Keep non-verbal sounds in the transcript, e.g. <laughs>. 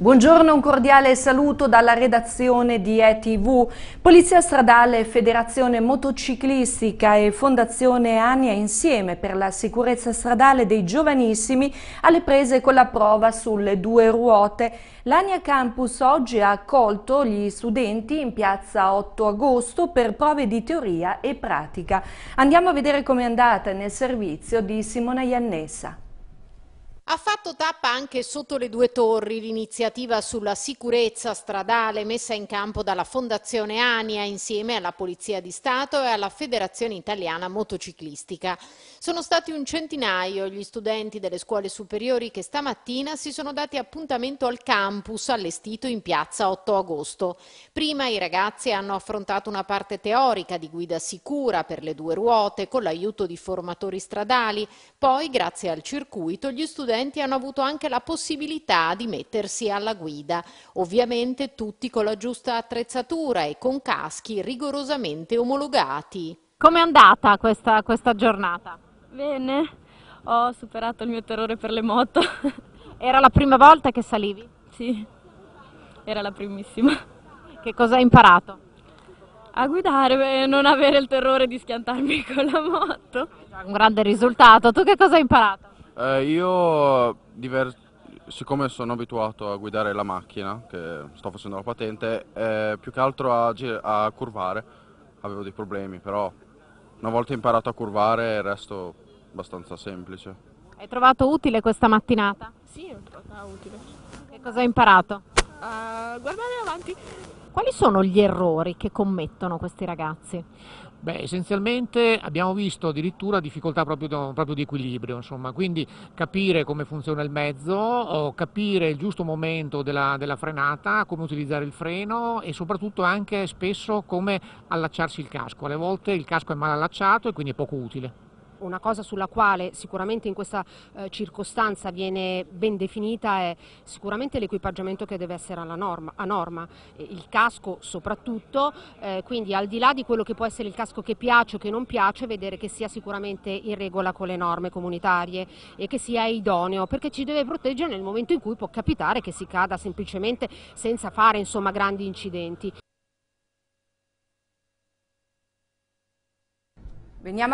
Buongiorno, un cordiale saluto dalla redazione di ETV. Polizia Stradale, Federazione Motociclistica e Fondazione Ania insieme per la sicurezza stradale dei giovanissimi alle prese con la prova sulle due ruote. L'Ania Campus oggi ha accolto gli studenti in piazza 8 agosto per prove di teoria e pratica. Andiamo a vedere com'è andata nel servizio di Simona Iannessa dato tappa anche sotto le due torri l'iniziativa sulla sicurezza stradale messa in campo dalla Fondazione Ania insieme alla Polizia di Stato e alla Federazione Italiana Motociclistica. Sono stati un centinaio gli studenti delle scuole superiori che stamattina si sono dati appuntamento al campus allestito in piazza 8 agosto. Prima i ragazzi hanno affrontato una parte teorica di guida sicura per le due ruote con l'aiuto di formatori stradali, poi grazie al circuito gli studenti hanno avuto anche la possibilità di mettersi alla guida, ovviamente tutti con la giusta attrezzatura e con caschi rigorosamente omologati. Come è andata questa, questa giornata? Bene, ho superato il mio terrore per le moto. <laughs> Era la prima volta che salivi? Sì, era la primissima. Che cosa hai imparato? a guidare e non avere il terrore di schiantarmi <laughs> con la moto. Un grande risultato. Tu che cosa hai imparato? Eh, io, diver- siccome sono abituato a guidare la macchina, che sto facendo la patente, eh, più che altro a, gir- a curvare avevo dei problemi, però una volta imparato a curvare il resto è abbastanza semplice. Hai trovato utile questa mattinata? Sì, ho trovato utile. Che cosa hai imparato? A guardare avanti quali sono gli errori che commettono questi ragazzi? Beh, essenzialmente abbiamo visto addirittura difficoltà proprio, proprio di equilibrio, insomma. quindi capire come funziona il mezzo, capire il giusto momento della, della, frenata, come utilizzare il freno e soprattutto anche spesso come allacciarsi il casco. Alle volte il casco è mal allacciato e quindi è poco utile una cosa sulla quale sicuramente in questa eh, circostanza viene ben definita è sicuramente l'equipaggiamento che deve essere norma, a norma, il casco soprattutto, eh, quindi al di là di quello che può essere il casco che piace o che non piace, vedere che sia sicuramente in regola con le norme comunitarie e che sia idoneo, perché ci deve proteggere nel momento in cui può capitare che si cada semplicemente senza fare insomma, grandi incidenti. Veniamo